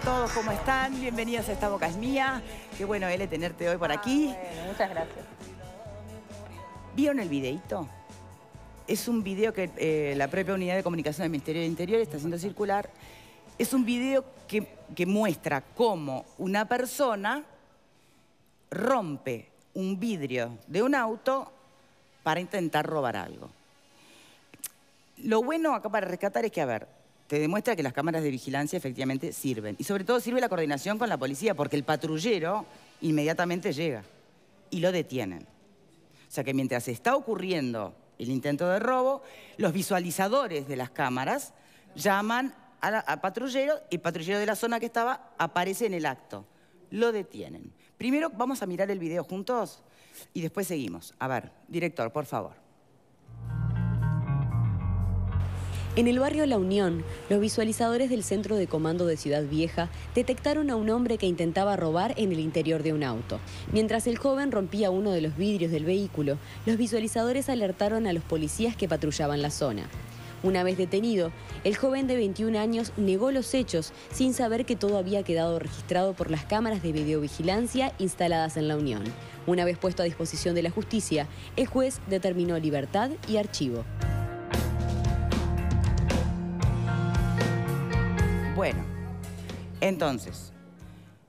todos, ¿cómo están? Bienvenidos a Esta Boca es Mía. Qué bueno, Ele, tenerte hoy por ah, aquí. muchas gracias. ¿Vieron el videito? Es un video que eh, la propia Unidad de Comunicación del Ministerio del Interior está haciendo circular. Es un video que muestra cómo una persona rompe un vidrio de un auto para intentar robar algo. Lo bueno acá para rescatar es que, a ver, te demuestra que las cámaras de vigilancia efectivamente sirven. Y sobre todo sirve la coordinación con la policía, porque el patrullero inmediatamente llega y lo detienen. O sea que mientras está ocurriendo el intento de robo, los visualizadores de las cámaras llaman al patrullero y el patrullero de la zona que estaba aparece en el acto. Lo detienen. Primero vamos a mirar el video juntos y después seguimos. A ver, director, por favor. En el barrio La Unión, los visualizadores del Centro de Comando de Ciudad Vieja detectaron a un hombre que intentaba robar en el interior de un auto. Mientras el joven rompía uno de los vidrios del vehículo, los visualizadores alertaron a los policías que patrullaban la zona. Una vez detenido, el joven de 21 años negó los hechos sin saber que todo había quedado registrado por las cámaras de videovigilancia instaladas en la Unión. Una vez puesto a disposición de la justicia, el juez determinó libertad y archivo. Entonces,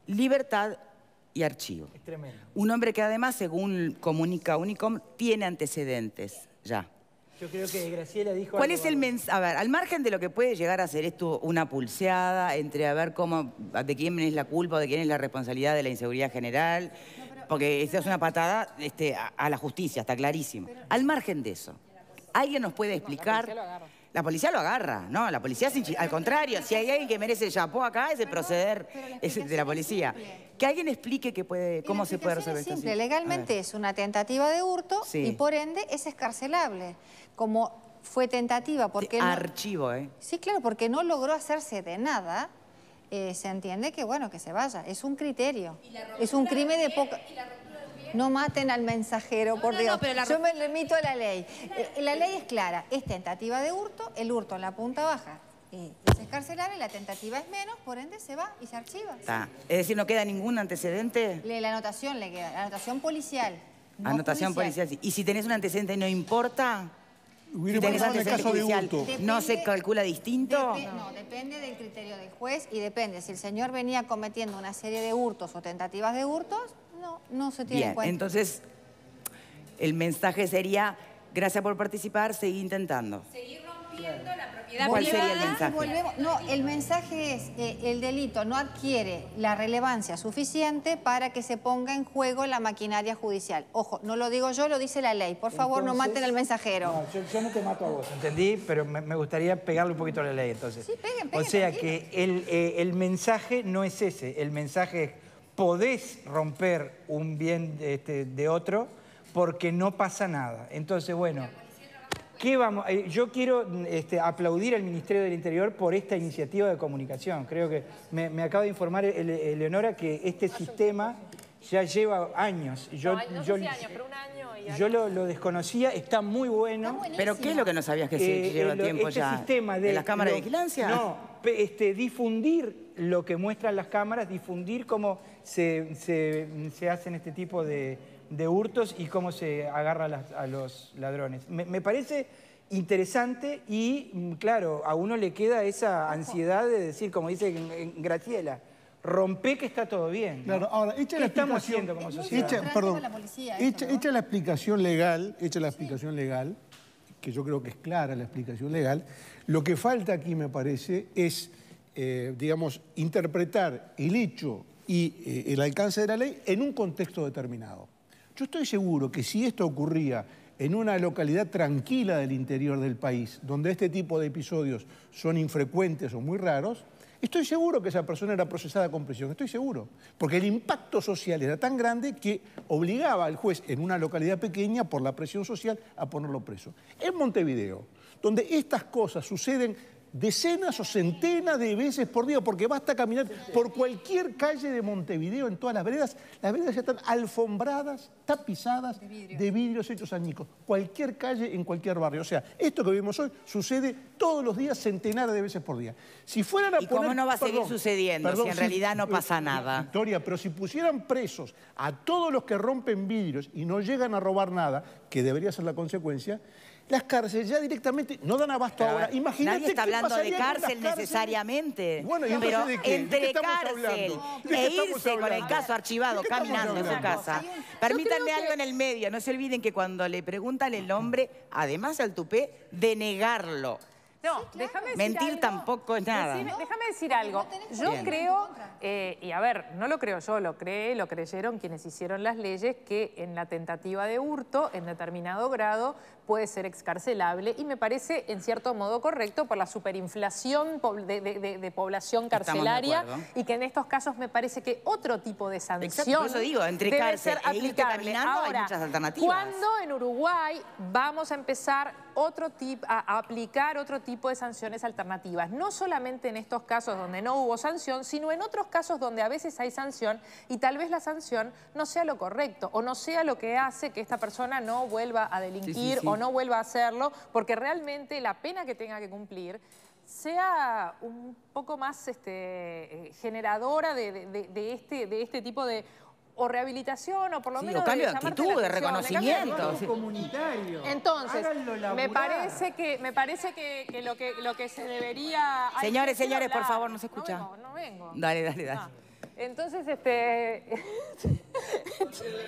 libertad y archivo. Es tremendo. Un hombre que además, según comunica Unicom, tiene antecedentes ya. Yo creo que Graciela dijo ¿Cuál es el mensaje? A ver, al margen de lo que puede llegar a ser esto una pulseada entre a ver cómo, de quién es la culpa o de quién es la responsabilidad de la inseguridad general, porque esta es una patada este, a, la justicia, está clarísimo. al margen de eso, ¿alguien nos puede explicar la policía lo agarra, ¿no? La policía, al contrario, si hay alguien que merece chapó acá, es el proceder es de la policía. Que alguien explique que puede, cómo se puede resolver esto. simple, legalmente es una tentativa de hurto y por ende es escarcelable. Como fue tentativa porque... Archivo, ¿eh? Sí, claro, porque no logró hacerse de nada, eh, se entiende que, bueno, que se vaya. Es un criterio, es un crimen de poca... No maten al mensajero, por Dios. Yo me remito a la ley. Eh, la ley es clara, es tentativa de hurto, el hurto en la punta baja. se eh, es y la tentativa es menos, por ende se va y se archiva. Es decir, ¿no queda ningún antecedente? la anotación le queda, la anotación policial. anotación policial. sí. ¿Y si tenés un antecedente no importa? Si tenés antecedente ¿no se calcula distinto? no, depende del criterio del juez y depende. Si el señor venía cometiendo una serie de hurtos o tentativas de hurtos, no, no se tiene en cuenta. Entonces, el mensaje sería, gracias por participar, seguí intentando. Seguir rompiendo la propiedad ¿Cuál sería el mensaje? no, el mensaje es, eh, el delito no adquiere la relevancia suficiente para que se ponga en juego la maquinaria judicial. Ojo, no lo digo yo, lo dice la ley. Por favor, no maten al mensajero. yo, no te mato a vos, entendí, pero me, gustaría pegarle un poquito a la ley entonces. Sí, peguen, peguen. O sea que el, eh, el mensaje no es ese, el mensaje es podés romper un bien este, de otro porque no pasa nada. Entonces, bueno, ¿qué vamos? Eh, yo quiero este, aplaudir al Ministerio del Interior por esta iniciativa de comunicación. Creo que me, me acaba de informar Eleonora que este ah, sistema ya lleva años. Yo, no, sé años, pero un año yo lo, desconocía, está muy bueno. pero ¿qué es lo que no sabías que eh, lleva tiempo este ya? Sistema de, las cámaras de vigilancia? No, este, difundir lo que muestran las cámaras, difundir cómo se, hacen este tipo de, hurtos y cómo se agarra a los ladrones. Me, parece interesante y, mm, claro, a uno le queda esa ansiedad de decir, como dice Graciela, rompe que está todo bien. ahora, echa la estamos haciendo como sociedad? perdón, la la explicación legal, echa la explicación legal, que yo creo que es clara la explicación legal, lo que falta aquí, me parece, es eh, digamos, interpretar el hecho y eh, el alcance de la ley en un contexto determinado. Yo estoy seguro que si esto ocurría en una localidad tranquila del interior del país, donde este tipo de episodios son infrecuentes o muy raros, estoy seguro que esa persona era procesada con prisión, estoy seguro. Porque el impacto social era tan grande que obligaba al juez en una localidad pequeña, por la presión social, a ponerlo preso. En Montevideo, donde estas cosas suceden decenas o centenas de veces por día, porque basta caminar por cualquier calle de Montevideo, en todas las veredas, las veredas ya están alfombradas, tapizadas de, vidrios hechos añicos. Cualquier calle en cualquier barrio. O sea, esto que vimos hoy sucede todos los días, centenares de veces por día. Si fueran a ¿Y cómo no va a seguir sucediendo si en realidad no eh, pasa nada? Victoria, pero si pusieran presos a todos los que rompen vidrios y no llegan a robar nada, que debería ser la consecuencia, las cárceles ya directamente no dan abasto ahora. Imagínate Nadie está hablando de cárcel necesariamente. Bueno, pero entre cárcel e irse con el caso archivado caminando en su casa. Permítanme algo en el medio. No se olviden que cuando le preguntan el hombre, además al tupé, denegarlo No, déjame decir Mentir tampoco es nada. déjame decir algo. Yo creo, eh, y a ver, no lo creo yo, lo cree, lo creyeron quienes hicieron las leyes, que en la tentativa de hurto, en determinado grado, puede ser excarcelable y me parece en cierto modo correcto por la superinflación de, población carcelaria y que en estos casos me parece que otro tipo de sanción Exacto, eso digo, entre debe ser e aplicable. Ahora, hay muchas alternativas. ¿cuándo en Uruguay vamos a empezar otro tip, a, aplicar otro tipo de sanciones alternativas? No solamente en estos casos donde no hubo sanción, sino en otros casos donde a veces hay sanción y tal vez la sanción no sea lo correcto o no sea lo que hace que esta persona no vuelva a delinquir o no. o no vuelva a hacerlo, porque realmente la pena que tenga que cumplir sea un poco más este, eh, generadora de, este, de este tipo de o rehabilitación o por lo menos o cambio de, actitud, de reconocimiento. comunitario. Entonces, me parece que me parece que, lo que lo que se debería Señores, señores, por favor, no se escucha. No no vengo. Dale, dale, dale. Ah. Entonces, este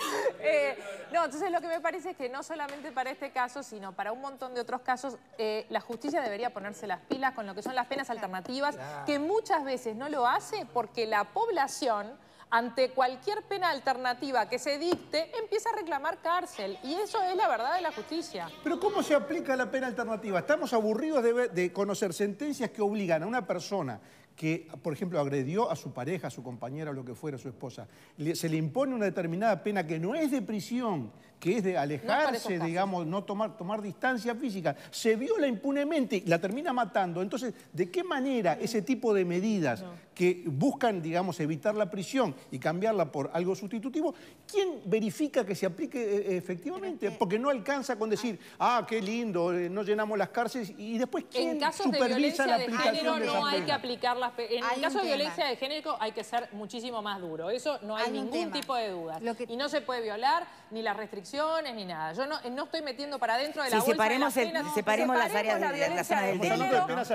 Eh, no, entonces lo que me parece es que no solamente para este caso, sino para un montón de otros casos, eh, la justicia debería ponerse las pilas con lo que son las penas alternativas, que muchas veces no lo hace porque la población ante cualquier pena alternativa que se dicte, empieza a reclamar cárcel. Y eso es la verdad de la justicia. Pero ¿cómo se aplica la pena alternativa? Estamos aburridos de conocer sentencias que obligan a una persona que, por ejemplo, agredió a su pareja, a su compañera, o lo que fuera, a su esposa, se le impone una determinada pena que no es de prisión, que es de alejarse, digamos, no tomar, tomar distancia física, se viola impunemente y la termina matando. Entonces, ¿de qué manera mm. ese tipo de medidas que buscan, digamos, evitar la prisión y cambiarla por algo sustitutivo, quién verifica que se aplique eh, eh, efectivamente? Porque no alcanza con ah. decir, ah, qué lindo, eh, no llenamos las cárceles y después quién supervisa la supervisa de violencia la aplicación de género de no hay que aplicar en caso de violencia de género hay que ser muchísimo más duro, eso no hay, ningún tipo de duda. Y no se puede violar ni la restricción ni nada. Yo no, eh, no estoy metiendo para adentro de la sí, bolsa separemos de separemos, las áreas de la, zona del con las penas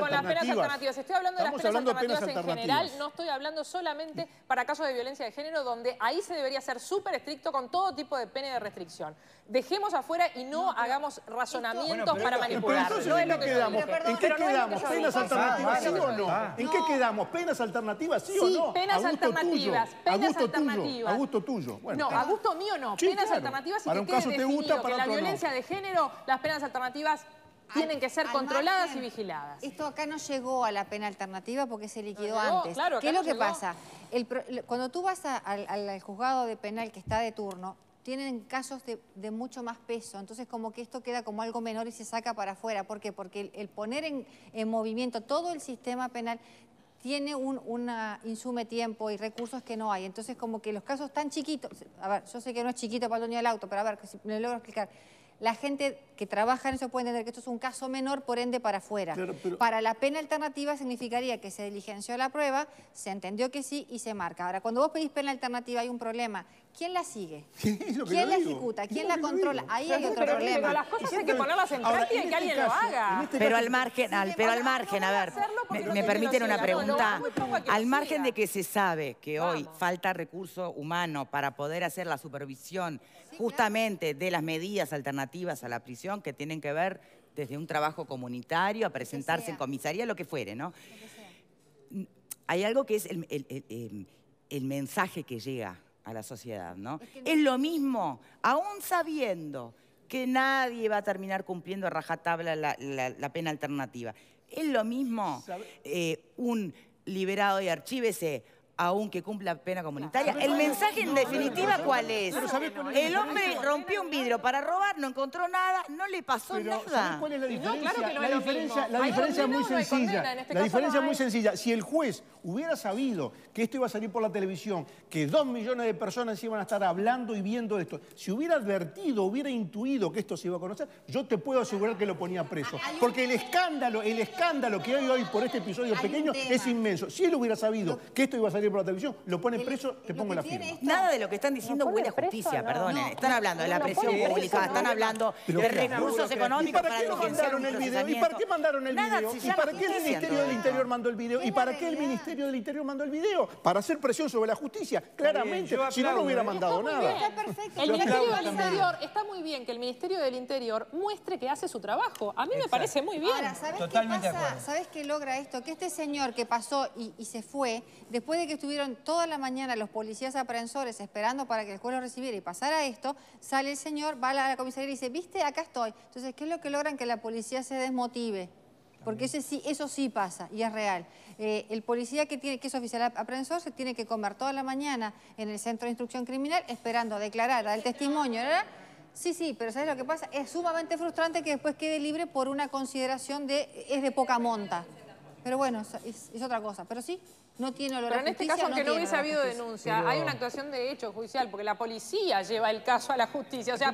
alternativas. Estoy hablando de las penas alternativas, en general, no estoy hablando solamente para casos de violencia de género, donde ahí se debería ser súper estricto con todo tipo de pena de restricción. Dejemos afuera y no, hagamos razonamientos para manipular. Pero entonces, ¿en qué quedamos? ¿En qué quedamos? ¿Penas alternativas sí o no? ¿En qué quedamos? ¿Penas alternativas sí o no? penas alternativas. Penas alternativas. A gusto tuyo. no, a gusto mío no. penas alternativas y que un la violencia de género, las penas alternativas tienen que ser controladas y vigiladas. Esto acá no llegó a la pena alternativa porque se liquidó antes. ¿Qué es lo que pasa? cuando tú vas al, juzgado de penal que está de turno, tienen casos de, mucho más peso. Entonces, como que esto queda como algo menor y se saca para afuera. ¿Por qué? Porque el, poner en movimiento todo el sistema penal tiene un una insume tiempo y recursos que no hay. Entonces, como que los casos tan chiquitos, a ver, yo sé que no es chiquito para el dueño del auto, pero a ver, si me logro explicar. La gente que trabaja en eso puede entender que esto es un caso menor, por ende, para afuera. Para la pena alternativa significaría que se diligenció la prueba, se entendió que sí y se marca. Ahora, cuando vos pedís pena alternativa hay un problema ¿Quién la sigue? ¿Quién la ejecuta? ¿Quién la controla? Ahí hay otro problema. Pero las cosas hay que ponerlas en práctica y que este alguien lo haga. Este pero al margen, pero al margen, a ver, me, permiten una pregunta. Al margen de que se sabe que hoy falta recurso humano para poder hacer la supervisión justamente de las medidas alternativas a la prisión que tienen que ver desde un trabajo comunitario, a presentarse en comisaría, lo que fuere, ¿no? Hay algo que es el mensaje que llega a la sociedad, ¿no? Es, lo mismo, aún sabiendo que nadie va a terminar cumpliendo a rajatabla la, pena alternativa. Es lo mismo eh, un liberado de archívese aunque cumpla pena comunitaria. el mensaje en definitiva, ¿cuál es? El hombre rompió un vidrio para robar, no encontró nada, no le pasó nada. cuál es la diferencia? la diferencia, es este muy sencilla. la diferencia es muy sencilla. Si el juez hubiera sabido que esto iba a salir por la televisión, que dos millones de personas iban a estar hablando y viendo esto, si hubiera advertido, hubiera intuido que esto se iba a conocer, yo te puedo asegurar que lo ponía preso. Porque el escándalo, el escándalo que hay hoy por este episodio pequeño es inmenso. Si él hubiera sabido que esto iba a salir por la televisión, lo ponen preso, te pongo la firma. Nada de lo que están diciendo huele a justicia, no. están hablando de la presión pública, están hablando de recursos económicos para, mandaron el video? ¿Y para qué mandaron el video? ¿Y para qué el Ministerio del Interior mandó el video? ¿Y para qué el Ministerio del Interior mandó el video? Para hacer presión sobre la justicia, claramente. Si no, no hubiera ¿eh? mandado nada. El Ministerio del Interior, está muy bien que el Ministerio del Interior muestre que hace su trabajo. A mí me parece muy bien. Ahora, ¿sabes qué pasa? ¿Sabes qué logra esto? Que este señor que pasó y se fue, después de que estuvieron toda la mañana los policías aprensores esperando para que el juez lo recibiera y pasara esto, sale el señor, va a la, comisaría y dice, viste, acá estoy. Entonces, ¿qué es lo que logran? Que la policía se desmotive. Porque ese sí, eso sí pasa y es real. Eh, el policía que, tiene, que es oficial aprensor se tiene que comer toda la mañana en el centro de instrucción criminal esperando a declarar, a al testimonio, ¿verdad? Sí, sí, pero ¿sabes lo que pasa? Es sumamente frustrante que después quede libre por una consideración de... es de poca monta. Pero bueno, es otra cosa. Pero sí, no tiene olor Pero en este caso, aunque no, hubiese habido denuncia, hay una actuación de hecho judicial, porque la policía lleva el caso a la justicia. O sea,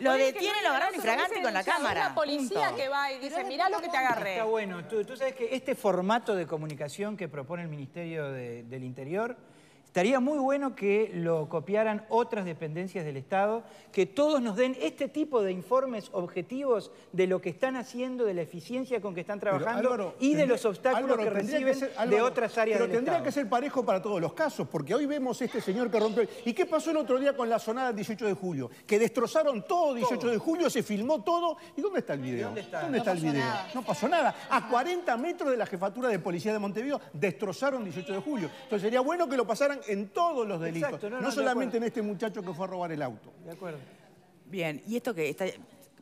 lo detiene, lo agarran infragante con la cámara. Es la policía que va y dice, mirá lo que te agarré. Está bueno. Tú, sabes que este formato de comunicación que propone el Ministerio del Interior Estaría muy bueno que lo copiaran otras dependencias del Estado, que todos nos den este tipo de informes objetivos de lo que están haciendo, de la eficiencia con que están trabajando y de los obstáculos que reciben de otras áreas del Estado. Pero tendría que ser parejo para todos los casos, porque hoy vemos este señor que rompió... ¿Y qué pasó el otro día con la sonada del 18 de julio? Que destrozaron todo 18 de julio, se filmó todo. ¿Y dónde está el video? ¿Dónde está, el video? No pasó nada. A 40 metros de la jefatura de policía de Montevideo destrozaron 18 de julio. Entonces sería bueno que lo pasaran en todos los delitos, no, solamente en este muchacho que fue a robar el auto. De acuerdo. Bien, y esto que está,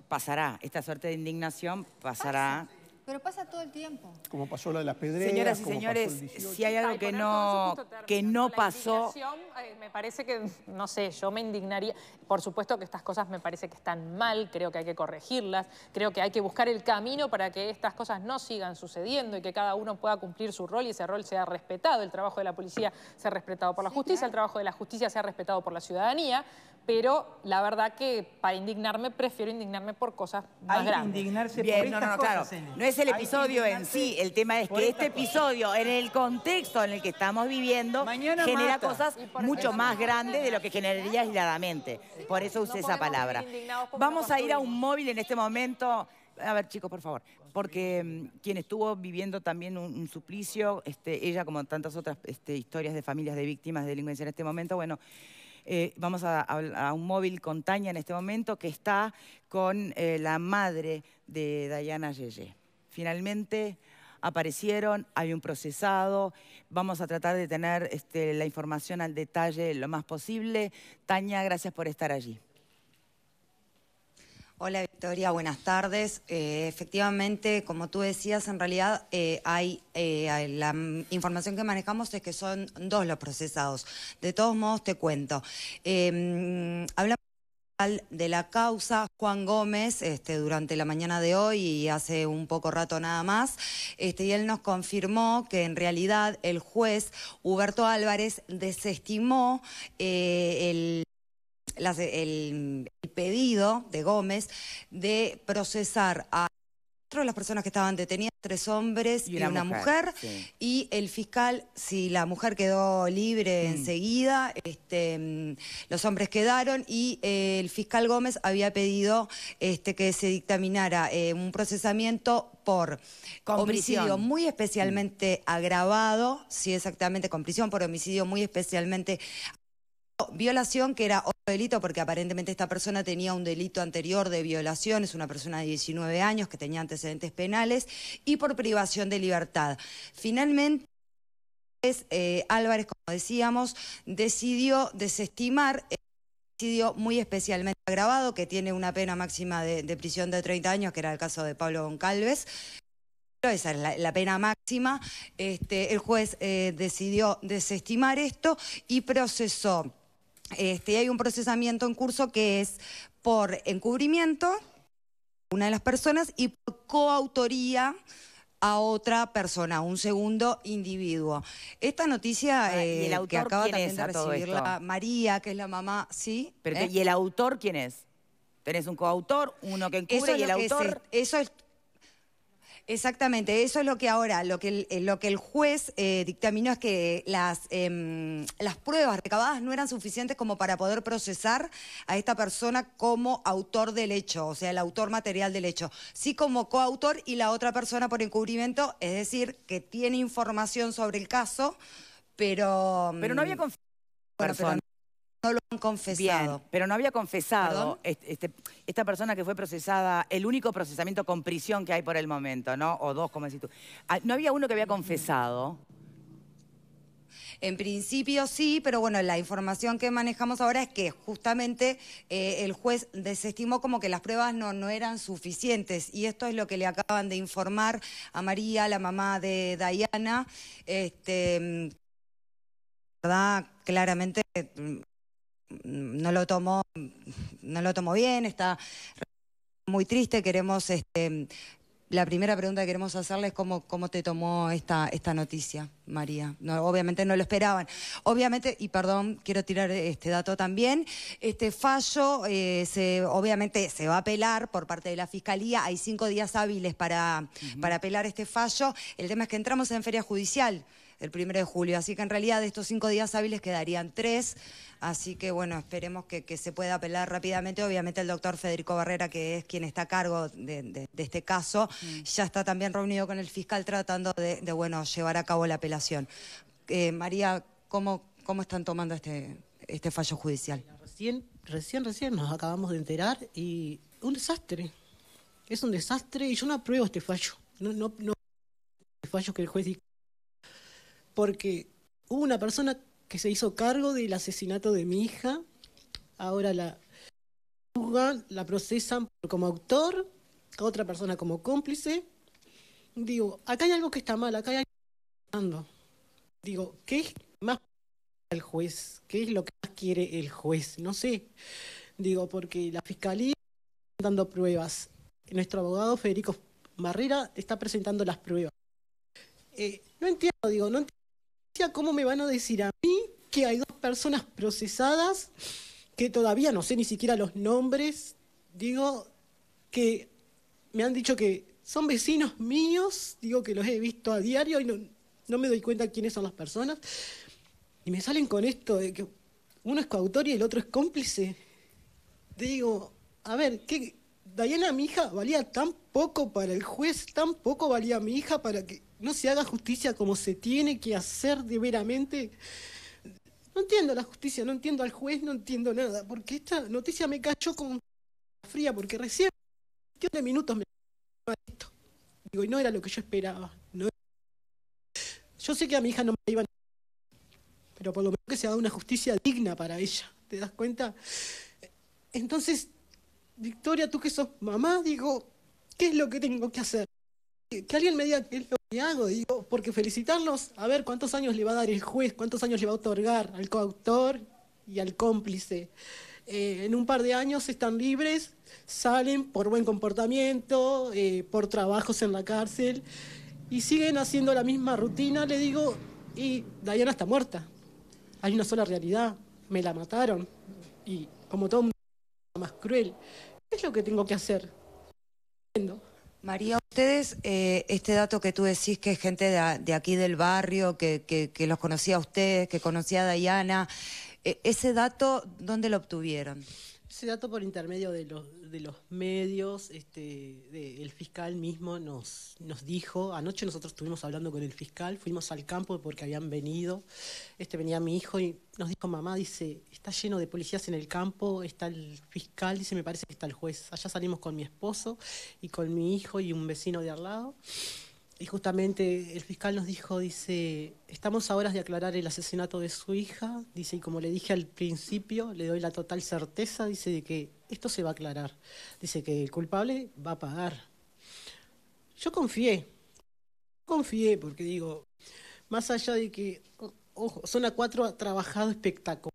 pasará, esta suerte de indignación pasará. Pero pasa todo el tiempo. Como pasó la de las pedreras. Señoras y señores, si hay algo que no, que no pasó... Eh, me parece que, no sé, yo me indignaría. Por supuesto que estas cosas me parece que están mal, creo que hay que corregirlas, creo que hay que buscar el camino para que estas cosas no sigan sucediendo y que cada uno pueda cumplir su rol y ese rol sea respetado. El trabajo de la policía sea respetado por la justicia, el trabajo de la justicia sea respetado por la ciudadanía pero la verdad que para indignarme prefiero indignarme por cosas más grandes. indignarse por no, No es el episodio en sí, el tema es que este episodio, en el contexto en el que estamos viviendo, genera cosas mucho más grandes de lo que generaría aisladamente. por eso usé esa palabra. Vamos a ir a un móvil en este momento. A ver, chicos, por favor. Porque mm, quien estuvo viviendo también un, suplicio, este, ella como tantas otras este, historias de familias de víctimas de delincuencia en este momento, bueno, eh, vamos a, un móvil con Tania en este momento que está con eh, la madre de Dayana Yeye. Finalmente aparecieron, hay un procesado, vamos a tratar de tener este, la información al detalle lo más posible. Tania, gracias por estar allí. Hola Victoria, buenas tardes. Eh, efectivamente, como tú decías, en realidad eh, eh, hay la información que manejamos es que son dos los procesados. De todos modos, te cuento. Em, hablamos de la causa, Juan Gómez, este, durante la mañana de hoy y hace un poco rato nada más, este, y él nos confirmó que en realidad el juez Huberto Álvarez desestimó el el, pedido de Gómez de procesar a de las personas que estaban detenidas, tres hombres y una, mujer. Y el fiscal, si la mujer quedó libre mm. enseguida, este, mm, los hombres quedaron y eh, el fiscal Gómez había pedido este, que se dictaminara eh, un procesamiento por homicidio muy especialmente mm. agravado, sí exactamente, con prisión por homicidio muy especialmente Violación, que era otro delito, porque aparentemente esta persona tenía un delito anterior de violación, es una persona de 19 años que tenía antecedentes penales, y por privación de libertad. Finalmente... Eh, Álvarez, como decíamos, decidió desestimar eh, decidió muy especialmente agravado, que tiene una pena máxima de, prisión de 30 años, que era el caso de Pablo Goncalves. Esa es la, pena máxima. Este, el juez eh, decidió desestimar esto y procesó este, hay un procesamiento en curso que es por encubrimiento una de las personas y por coautoría a otra persona, un segundo individuo. Esta noticia ah, eh, que acaba también de recibirla María, que es la mamá, ¿sí? ¿Eh? ¿Y el autor quién es? Tenés un coautor, uno que encubre y el autor. eso es Exactamente, eso es lo que ahora, lo que el, eh, lo que el juez eh, dictaminó es que las, em, las pruebas recabadas no eran suficientes como para poder procesar a esta persona como autor del hecho, o sea, el autor material del hecho, sí como coautor y la otra persona por encubrimiento, es decir, que tiene información sobre el caso, pero... Pero no había mm, confianza lo han confesado. pero no había confesado este, este, esta persona que fue procesada, el único procesamiento con prisión que hay por el momento, ¿no? O dos, como decís tú. Ah, ¿No había uno que había confesado? En principio sí, pero bueno, la información que manejamos ahora es que justamente eh, el juez desestimó como que las pruebas no, no eran suficientes y esto es lo que le acaban de informar a María, la mamá de Diana, este, mm, ¿verdad? claramente mm, no lo tomó, no lo tomó bien, está muy triste. Queremos, este, la primera pregunta que queremos hacerle es cómo, te tomó esta, esta noticia, María. obviamente no lo esperaban. Obviamente, y perdón, quiero tirar este dato también, este fallo eh, se, obviamente se va a apelar por parte de la Fiscalía. Hay cinco días hábiles para apelar este fallo. El tema es que entramos en feria judicial el primero de julio. Así que en realidad de estos cinco días hábiles quedarían tres. Así que bueno, esperemos que, se pueda apelar rápidamente. Obviamente el doctor Federico Barrera, que es quien está a cargo de, este caso, mm. ya está también reunido con el fiscal tratando de, bueno, llevar a cabo la apelación. Eh, María, ¿cómo, ¿cómo están tomando este, este fallo judicial? Recién, recién, recién nos acabamos de enterar y un desastre. Es un desastre y yo no apruebo este fallo. No, no, no fallo que el juez porque hubo una persona que se hizo cargo del asesinato de mi hija, ahora la juzgan, la procesan como autor, otra persona como cómplice. Digo, acá hay algo que está mal, acá hay algo que está mal. Digo, ¿qué es más el juez? ¿Qué es lo que más quiere el juez? No sé. Digo, porque la fiscalía está dando pruebas. Nuestro abogado Federico Barrera está presentando las pruebas. Eh, no entiendo, digo, no entiendo ¿cómo me van a decir a mí que hay dos personas procesadas que todavía no sé ni siquiera los nombres? Digo, que me han dicho que son vecinos míos, digo que los he visto a diario y no, me doy cuenta quiénes son las personas. Y me salen con esto de que uno es coautor y el otro es cómplice. Digo, a ver, ¿qué? Diana, mi hija, valía tan poco para el juez, tampoco valía mi hija para que no se haga justicia como se tiene que hacer de No entiendo la justicia, no entiendo al juez, no entiendo nada, porque esta noticia me cayó con fría, porque recién, en de minutos me esto. Digo, y no era lo que yo esperaba. Yo sé que a mi hija no me iban pero por lo menos que se haga una justicia digna para ella, ¿te das cuenta? Entonces, Victoria, tú que sos mamá, digo, ¿qué es lo que tengo que hacer? Que alguien me diga qué es lo que hago, digo, porque felicitarlos, a ver cuántos años le va a dar el juez, cuántos años le va a otorgar al coautor y al cómplice. Eh, en un par de años están libres, salen por buen comportamiento, eh, por trabajos en la cárcel y siguen haciendo la misma rutina, le digo, y Dayana está muerta. Hay una sola realidad, me la mataron y como todo más cruel, ¿qué es lo que tengo que hacer? María, ustedes, eh, este dato que tú decís que es gente de, aquí del barrio, que, los conocía a ustedes, que conocía a Dayana, eh, ¿ese dato dónde lo obtuvieron? ese dato por intermedio de los, medios, este, el fiscal mismo nos, nos dijo, anoche nosotros estuvimos hablando con el fiscal, fuimos al campo porque habían venido, este venía mi hijo y nos dijo, mamá, dice, está lleno de policías en el campo, está el fiscal, dice, me parece que está el juez. Allá salimos con mi esposo y con mi hijo y un vecino de al lado y justamente el fiscal nos dijo, dice, estamos a horas de aclarar el asesinato de su hija, dice, y como le dije al principio, le doy la total certeza, dice, de que esto se va a aclarar, dice que el culpable va a pagar. Yo confié, confié, porque digo, más allá de que, ojo, Zona cuatro ha trabajado espectacular,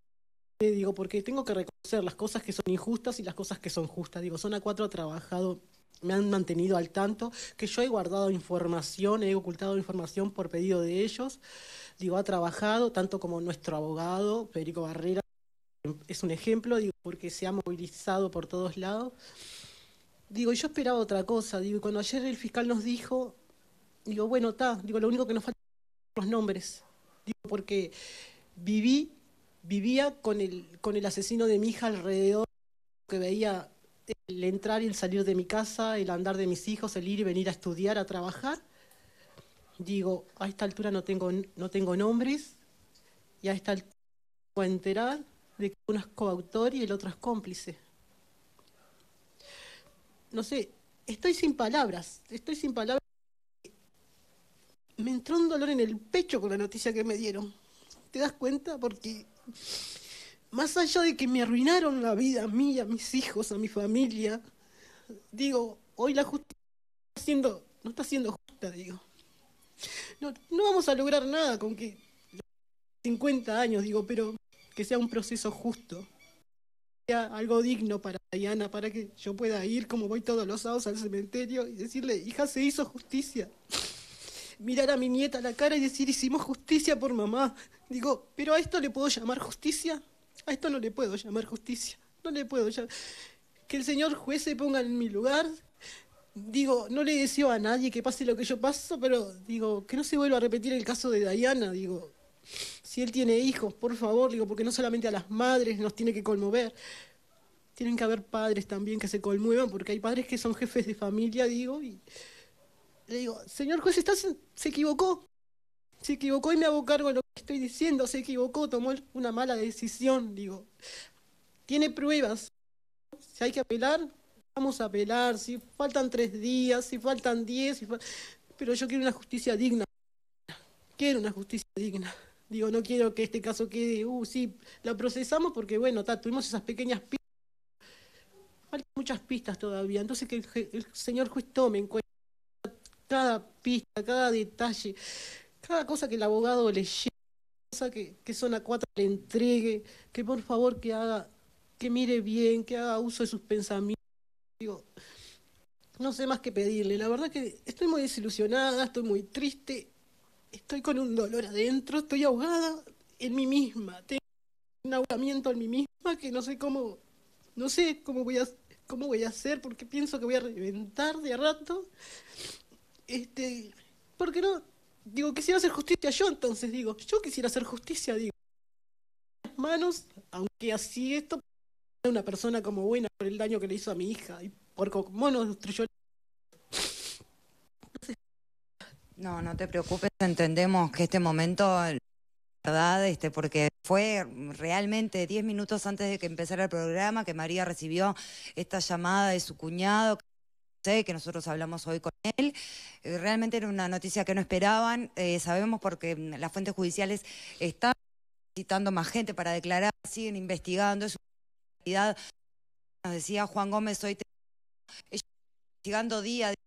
digo, porque tengo que reconocer las cosas que son injustas y las cosas que son justas, digo, Zona cuatro ha trabajado me han mantenido al tanto, que yo he guardado información, he ocultado información por pedido de ellos. Digo, ha trabajado tanto como nuestro abogado, Federico Barrera, es un ejemplo, digo, porque se ha movilizado por todos lados. Digo, yo esperaba otra cosa, digo, cuando ayer el fiscal nos dijo, digo, bueno, está, digo, lo único que nos falta son los nombres, digo, porque viví, vivía con el, con el asesino de mi hija alrededor, que veía el entrar y el salir de mi casa, el andar de mis hijos, el ir y venir a estudiar, a trabajar. Digo, a esta altura no tengo, no tengo nombres y a esta altura me voy enterar de que uno es coautor y el otro es cómplice. No sé, estoy sin palabras, estoy sin palabras. Me entró un dolor en el pecho con la noticia que me dieron. ¿Te das cuenta? Porque más allá de que me arruinaron la vida a mí, a mis hijos, a mi familia, digo, hoy la justicia no está siendo, justa, digo. No, no vamos a lograr nada con que 50 años, digo, pero que sea un proceso justo, sea algo digno para Diana, para que yo pueda ir como voy todos los sábados al cementerio y decirle, hija, se hizo justicia. Mirar a mi nieta a la cara y decir, hicimos justicia por mamá. Digo, ¿pero a esto le puedo llamar justicia? A esto no le puedo llamar justicia. No le puedo llamar. Que el señor juez se ponga en mi lugar. Digo, no le deseo a nadie que pase lo que yo paso, pero digo, que no se vuelva a repetir el caso de Diana, digo. Si él tiene hijos, por favor, digo, porque no solamente a las madres nos tiene que conmover. Tienen que haber padres también que se conmuevan, porque hay padres que son jefes de familia, digo, y le digo, señor juez, se equivocó. Se equivocó y me hago cargo lo Estoy diciendo, se equivocó, tomó una mala decisión, digo. Tiene pruebas. Si hay que apelar, vamos a apelar. Si faltan tres días, si faltan diez, pero yo quiero una justicia digna. Quiero una justicia digna. Digo, no quiero que este caso quede, uh, sí, la procesamos porque, bueno, tuvimos esas pequeñas pistas. Faltan muchas pistas todavía. Entonces, que el, señor juez tome en cuenta cada pista, cada detalle, cada cosa que el abogado le lleve, que, que Zona 4 le entregue, que por favor que haga, que mire bien, que haga uso de sus pensamientos. Digo, no sé más que pedirle. La verdad que estoy muy desilusionada, estoy muy triste, estoy con un dolor adentro, estoy ahogada en mí misma. Tengo un ahogamiento en mí misma que no sé cómo, no sé cómo voy a, cómo voy a hacer porque pienso que voy a reventar de a rato. Este, porque no, digo, quisiera hacer justicia yo, entonces digo, yo quisiera hacer justicia, digo. manos, aunque así esto, una persona como buena por el daño que le hizo a mi hija y por cómo nos destruyó. No, no te preocupes, entendemos que este momento, verdad, este, porque fue realmente diez minutos antes de que empezara el programa que María recibió esta llamada de su cuñado que nosotros hablamos hoy con él. Eh, realmente era una noticia que no esperaban. Eh, sabemos porque mm, las fuentes judiciales están citando más gente para declarar, siguen investigando. Es una realidad. Nos decía Juan Gómez hoy, ellos investigando día a día,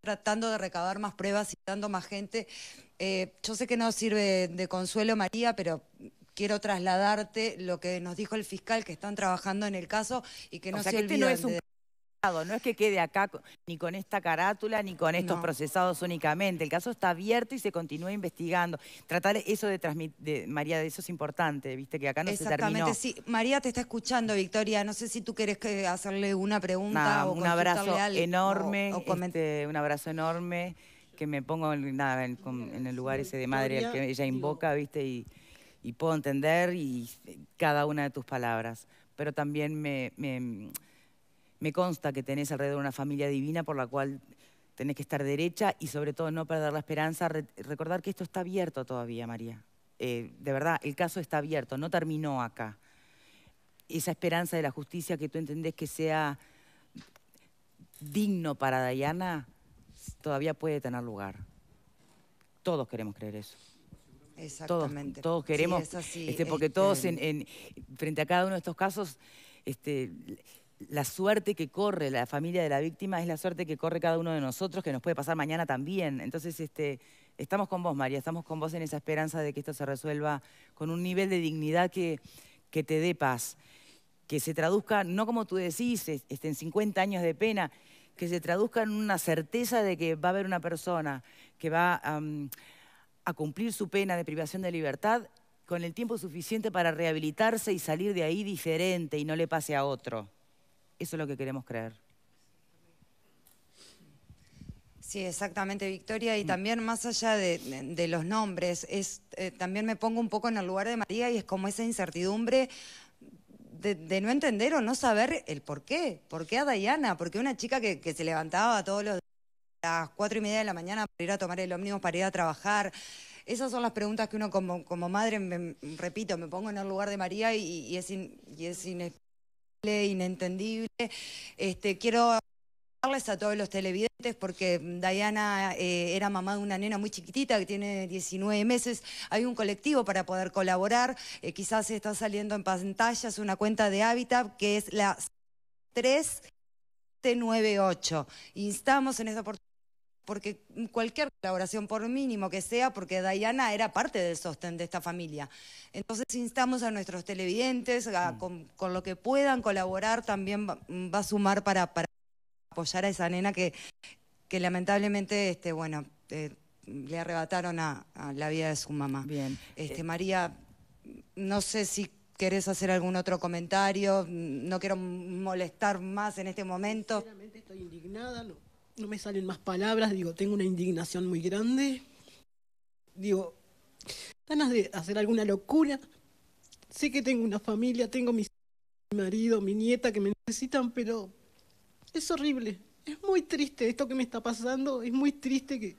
tratando de recabar más pruebas, citando más gente. Eh, yo sé que no sirve de consuelo, María, pero quiero trasladarte lo que nos dijo el fiscal que están trabajando en el caso y que no se este no es que quede acá ni con esta carátula ni con estos procesados únicamente. El caso está abierto y se continúa investigando. Tratar eso de transmitir, María, eso es importante, viste que acá no se terminó. Exactamente, sí. María te está escuchando, Victoria. No sé si tú quieres hacerle una pregunta o un abrazo enorme, este, un abrazo enorme que me pongo en, el lugar ese de madre al que ella invoca, viste y, puedo entender y eh, cada una de tus palabras, pero también me me consta que tenés alrededor una familia divina por la cual tenés que estar derecha y sobre todo no perder la esperanza, recordar que esto está abierto todavía, María. Eh, de verdad, el caso está abierto, no terminó acá. Esa esperanza de la justicia que tú entendés que sea digno para Dayana, todavía puede tener lugar. Todos queremos creer eso. Exactamente. Todos, queremos, este, porque este, todos frente a cada uno de estos casos, este, la suerte que corre la familia de la víctima es la suerte que corre cada uno de nosotros, que nos puede pasar mañana también. Entonces, este, estamos con vos, María, estamos con vos en esa esperanza de que esto se resuelva con un nivel de dignidad que, te dé paz, que se traduzca, no como tú decís, este, en 50 años de pena, que se traduzca en una certeza de que va a haber una persona que va a cumplir su pena de privación de libertad con el tiempo suficiente para rehabilitarse y salir de ahí diferente y no le pase a otro. Eso es lo que queremos creer. Sí, exactamente, Victoria. Y también más allá de, los nombres, eh, también me pongo un poco en el lugar de María y es como esa incertidumbre de, no entender o no saber el por qué. ¿Por qué a Dayana? Porque una chica que, se levantaba todos los días a las cuatro y media de la mañana para ir a tomar el ómnibus, para ir a trabajar. Esas son las preguntas que uno como, madre, repito, me pongo en el lugar de María y, es, in, inentendible. Este, quiero hablarles a todos los televidentes porque Diana eh, era mamá de una nena muy chiquitita que tiene 19 meses. Hay un colectivo para poder colaborar. Eh, quizás está saliendo en pantallas una cuenta de Habitat que es la 3798. Instamos en esta oportunidad porque cualquier colaboración, por mínimo que sea, porque Dayana era parte del sostén de esta familia. Entonces instamos a nuestros televidentes, mm. con, lo que puedan colaborar, también va, a sumar para, apoyar a esa nena que, lamentablemente, este, bueno, eh, le arrebataron a, la vida de su mamá. Bien. Este, eh, María, no sé si querés hacer algún otro comentario, no quiero molestar más en este momento. estoy indignada, no me salen más palabras, digo, tengo una indignación muy grande, digo, ganas de hacer alguna locura, sé que tengo una familia, tengo mi marido, mi nieta que me necesitan, pero es horrible, es muy triste esto que me está pasando, es muy triste que,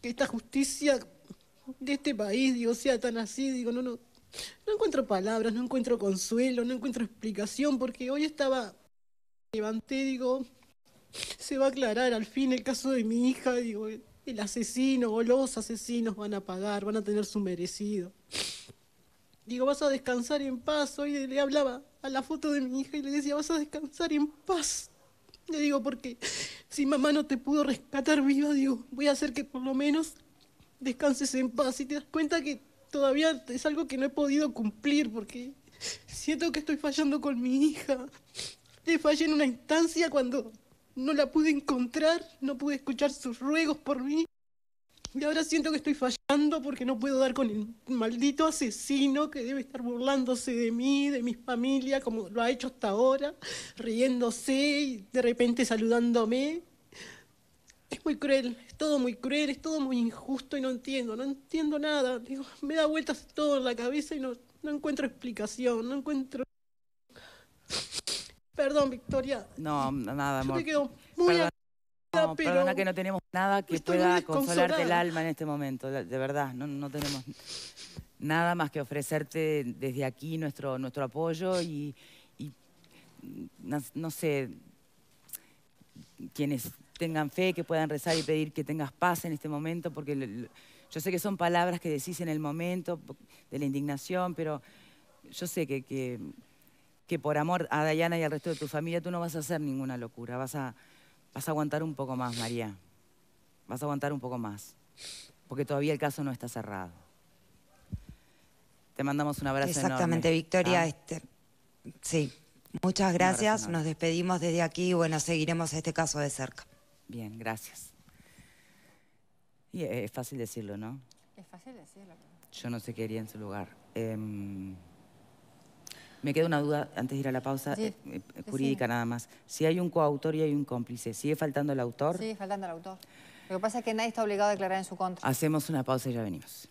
que esta justicia de este país, digo, sea tan así, digo, no, no, no encuentro palabras, no encuentro consuelo, no encuentro explicación, porque hoy estaba, levanté, digo, se va a aclarar al fin el caso de mi hija, digo, el asesino o los asesinos van a pagar, van a tener su merecido. Digo, vas a descansar en paz. Hoy le hablaba a la foto de mi hija y le decía, vas a descansar en paz. Le digo, porque si mamá no te pudo rescatar viva, digo, voy a hacer que por lo menos descanses en paz. Y te das cuenta que todavía es algo que no he podido cumplir porque siento que estoy fallando con mi hija. Le fallé en una instancia cuando no la pude encontrar, no pude escuchar sus ruegos por mí. Y ahora siento que estoy fallando porque no puedo dar con el maldito asesino que debe estar burlándose de mí, de mi familia, como lo ha hecho hasta ahora, riéndose y de repente saludándome. Es muy cruel, es todo muy cruel, es todo muy injusto y no entiendo, no entiendo nada. Digo, me da vueltas todo en la cabeza y no, no encuentro explicación, no encuentro... Perdón, Victoria. No, nada, amor. Yo quedo muy perdona, pero que no tenemos nada que pueda consolarte el alma en este momento, de verdad, no, no tenemos nada más que ofrecerte desde aquí nuestro, nuestro apoyo y, no, sé, quienes tengan fe, que puedan rezar y pedir que tengas paz en este momento, porque yo sé que son palabras que decís en el momento de la indignación, pero yo sé que que por amor a Dayana y al resto de tu familia tú no vas a hacer ninguna locura, vas a, vas a aguantar un poco más, María. Vas a aguantar un poco más, porque todavía el caso no está cerrado. Te mandamos un abrazo Exactamente, Victoria. ¿ah? Este, sí, muchas gracias. Nos despedimos desde aquí y bueno, seguiremos este caso de cerca. Bien, gracias. Y eh, es fácil decirlo, ¿no? Es fácil decirlo. Yo no sé qué haría en su lugar. Em, me queda una duda antes de ir a la pausa, eh, jurídica nada más. Si hay un coautor y hay un cómplice, ¿sigue faltando el autor? Sigue faltando el autor. Lo que pasa es que nadie está obligado a declarar en su contra. Hacemos una pausa y ya venimos.